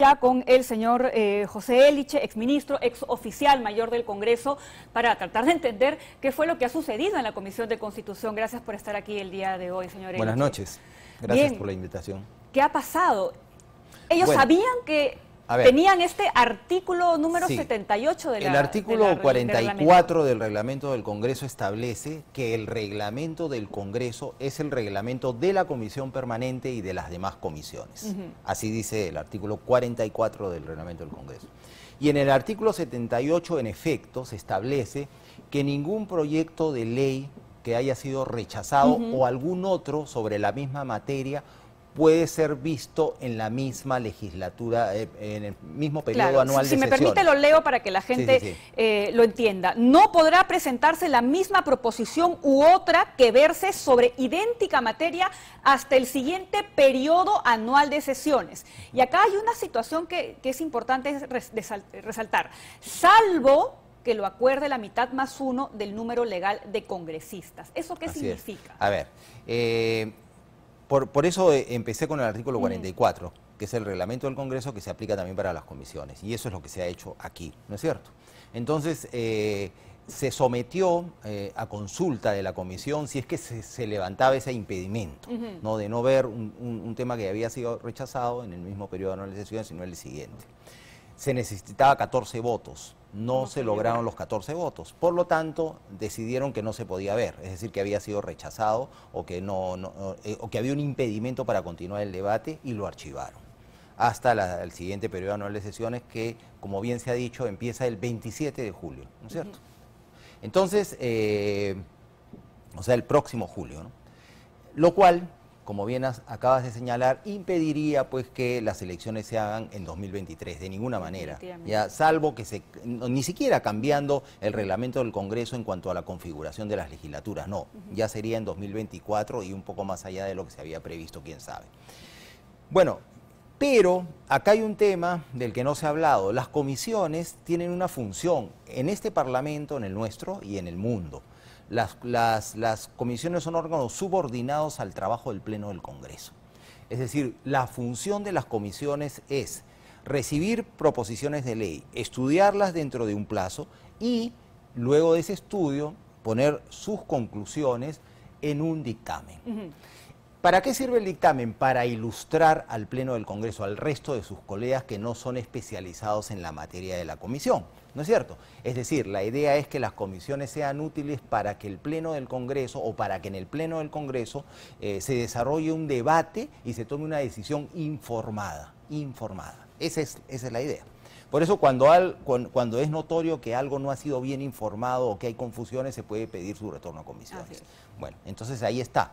Ya con el señor eh, José Eliche, exministro, exoficial mayor del Congreso, para tratar de entender qué fue lo que ha sucedido en la Comisión de Constitución. Gracias por estar aquí el día de hoy, señor Eliche. Buenas noches. Gracias por la invitación. ¿Qué ha pasado? ¿Ellos sabían que tenían este artículo número 78 del El artículo 44 del reglamento. del Congreso establece que el reglamento del Congreso es el reglamento de la comisión permanente y de las demás comisiones. Así dice el artículo 44 del reglamento del Congreso. Y en el artículo 78, en efecto, se establece que ningún proyecto de ley que haya sido rechazado o algún otro sobre la misma materia puede ser visto en la misma legislatura, eh, en el mismo periodo anual si sesiones. Si me permite lo leo para que la gente eh, lo entienda. No podrá presentarse la misma proposición u otra que verse sobre idéntica materia hasta el siguiente periodo anual de sesiones. Y acá hay una situación que, es importante resaltar. Salvo que lo acuerde la mitad más uno del número legal de congresistas. ¿Eso qué significa? A ver, eh, por, eso eh, empecé con el artículo 44, mm. que es el reglamento del Congreso que se aplica también para las comisiones. Y eso es lo que se ha hecho aquí, ¿no es cierto? Entonces, eh, se sometió eh, a consulta de la comisión si es que se, levantaba ese impedimento, ¿no? de no ver un, tema que había sido rechazado en el mismo periodo de no sino el siguiente. Se necesitaba 14 votos no se lograron los 14 votos. Por lo tanto, decidieron que no se podía ver, es decir, que había sido rechazado o que, no, eh, que había un impedimento para continuar el debate y lo archivaron. Hasta el siguiente periodo anual de sesiones que, como bien se ha dicho, empieza el 27 de julio, ¿no es cierto? Entonces, eh, o sea, el próximo julio, ¿no? Lo cual como bien acabas de señalar, impediría pues que las elecciones se hagan en 2023, de ninguna manera. Ya, salvo que se, ni siquiera cambiando el reglamento del Congreso en cuanto a la configuración de las legislaturas, no, ya sería en 2024 y un poco más allá de lo que se había previsto, quién sabe. Bueno, pero acá hay un tema del que no se ha hablado. Las comisiones tienen una función en este Parlamento, en el nuestro y en el mundo las, comisiones son órganos subordinados al trabajo del Pleno del Congreso. Es decir, la función de las comisiones es recibir proposiciones de ley, estudiarlas dentro de un plazo y luego de ese estudio poner sus conclusiones en un dictamen. ¿Para qué sirve el dictamen? Para ilustrar al Pleno del Congreso, al resto de sus colegas que no son especializados en la materia de la comisión. ¿No es cierto? Es decir, la idea es que las comisiones sean útiles para que el Pleno del Congreso o para que en el Pleno del Congreso eh, se desarrolle un debate y se tome una decisión informada. Informada. Esa es, la idea. Por eso cuando, cuando, es notorio que algo no ha sido bien informado o que hay confusiones, se puede pedir su retorno a comisiones. Bueno, entonces ahí está.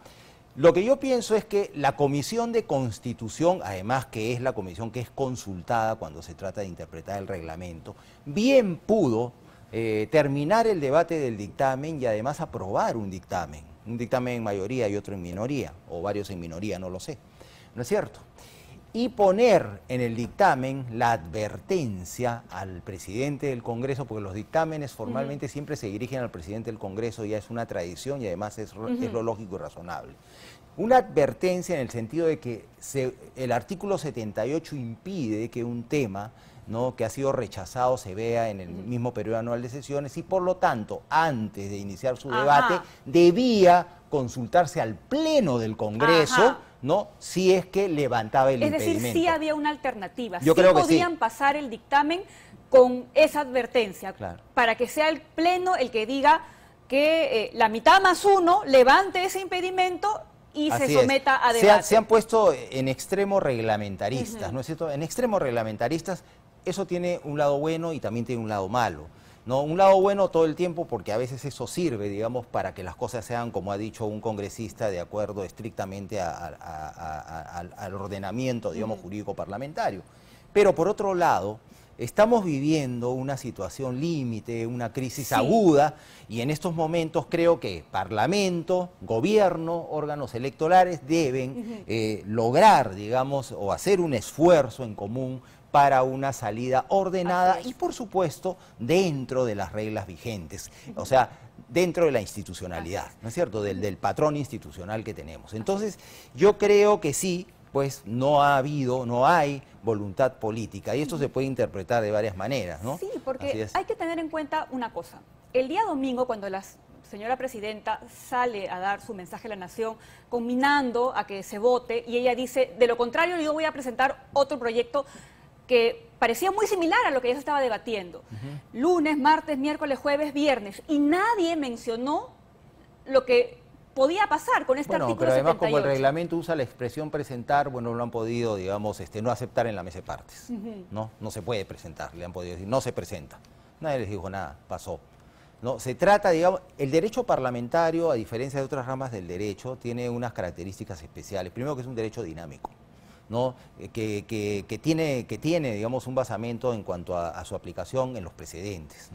Lo que yo pienso es que la Comisión de Constitución, además que es la comisión que es consultada cuando se trata de interpretar el reglamento, bien pudo eh, terminar el debate del dictamen y además aprobar un dictamen, un dictamen en mayoría y otro en minoría, o varios en minoría, no lo sé. ¿No es cierto? y poner en el dictamen la advertencia al presidente del Congreso, porque los dictámenes formalmente siempre se dirigen al presidente del Congreso, ya es una tradición y además es, lo lógico y razonable. Una advertencia en el sentido de que el artículo 78 impide que un tema ¿no? que ha sido rechazado se vea en el mismo periodo anual de sesiones y por lo tanto, antes de iniciar su debate, debía consultarse al Pleno del Congreso. ¿no? Si es que levantaba el impedimento. Es decir, sí había una alternativa. Yo podían pasar el dictamen con esa advertencia, para que sea el Pleno el que diga que eh, la mitad más uno levante ese impedimento y se someta a debate. Se, se, han puesto en extremos reglamentaristas, ¿no es cierto? En extremos reglamentaristas, eso tiene un lado bueno y también tiene un lado malo. ¿no? Un lado bueno todo el tiempo porque a veces eso sirve, digamos, para que las cosas sean, como ha dicho un congresista, de acuerdo estrictamente al ordenamiento, digamos, jurídico parlamentario. Pero por otro lado, estamos viviendo una situación límite, una crisis aguda, y en estos momentos creo que Parlamento, Gobierno, órganos electorales deben eh, lograr, digamos, o hacer un esfuerzo en común para una salida ordenada y, por supuesto, dentro de las reglas vigentes. O sea, dentro de la institucionalidad, ¿no es cierto?, del, patrón institucional que tenemos. Entonces, yo creo que sí, pues no ha habido, no hay voluntad política. Y esto se puede interpretar de varias maneras, ¿no? Sí, porque hay que tener en cuenta una cosa. El día domingo, cuando la señora presidenta sale a dar su mensaje a la nación, combinando a que se vote, y ella dice, de lo contrario, yo voy a presentar otro proyecto que parecía muy similar a lo que ya se estaba debatiendo. Lunes, martes, miércoles, jueves, viernes. Y nadie mencionó lo que podía pasar con este artículo pero además como el reglamento usa la expresión presentar, bueno, lo han podido, digamos, este, no aceptar en la mesa de partes. No, no se puede presentar, le han podido decir, no se presenta. Nadie les dijo nada, pasó. No, se trata, digamos, el derecho parlamentario, a diferencia de otras ramas del derecho, tiene unas características especiales. Primero que es un derecho dinámico. Eh, que, tiene, que tiene, digamos, un basamento en cuanto a, su aplicación en los precedentes.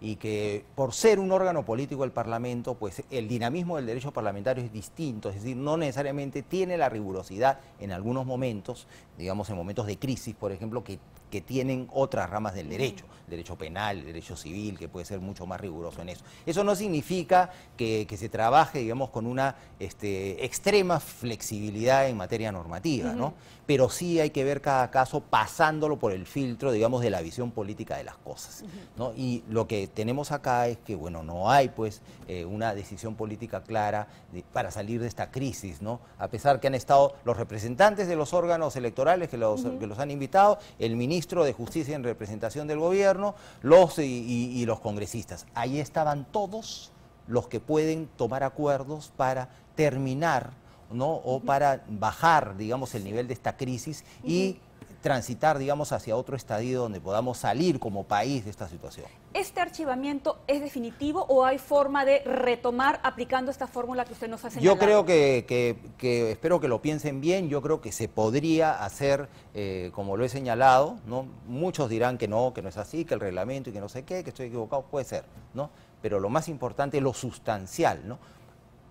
y que por ser un órgano político el Parlamento, pues el dinamismo del derecho parlamentario es distinto, es decir, no necesariamente tiene la rigurosidad en algunos momentos, digamos en momentos de crisis, por ejemplo, que, que tienen otras ramas del derecho, derecho penal, derecho civil, que puede ser mucho más riguroso en eso. Eso no significa que, se trabaje, digamos, con una este, extrema flexibilidad en materia normativa, ¿no? Pero sí hay que ver cada caso pasándolo por el filtro, digamos, de la visión política de las cosas, ¿no? Y lo que tenemos acá es que, bueno, no hay, pues, eh, una decisión política clara para salir de esta crisis, ¿no? A pesar que han estado los representantes de los órganos electorales que los han invitado, el ministro ministro de Justicia en representación del gobierno, los y, los congresistas. Ahí estaban todos los que pueden tomar acuerdos para terminar ¿no? o para bajar, digamos, el nivel de esta crisis y transitar, digamos, hacia otro estadio donde podamos salir como país de esta situación. ¿Este archivamiento es definitivo o hay forma de retomar aplicando esta fórmula que usted nos ha señalado? Yo creo que, espero que lo piensen bien, yo creo que se podría hacer, eh, como lo he señalado, ¿no? Muchos dirán que no, que no es así, que el reglamento y que no sé qué, que estoy equivocado, puede ser, ¿no? Pero lo más importante, es lo sustancial, ¿no?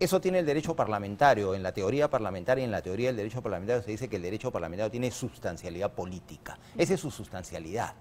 Eso tiene el derecho parlamentario. En la teoría parlamentaria, y en la teoría del derecho parlamentario se dice que el derecho parlamentario tiene sustancialidad política. Esa es su sustancialidad.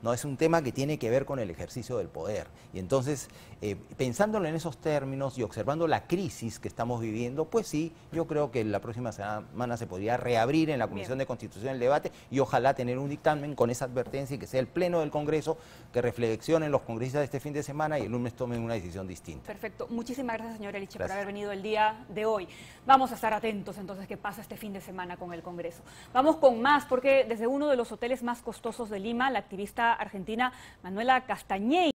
No es un tema que tiene que ver con el ejercicio del poder. Y entonces, eh, pensándolo en esos términos y observando la crisis que estamos viviendo, pues sí, yo creo que la próxima semana se podría reabrir en la Comisión de Constitución el debate y ojalá tener un dictamen con esa advertencia y que sea el pleno del Congreso que reflexionen los congresistas este fin de semana y el lunes tomen una decisión distinta. Perfecto. Muchísimas gracias, señora Eliche, por haber venido el día de hoy. Vamos a estar atentos entonces qué pasa este fin de semana con el Congreso. Vamos con más, porque desde uno de los hoteles más costosos de Lima, la activista argentina Manuela Castañey.